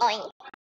Boing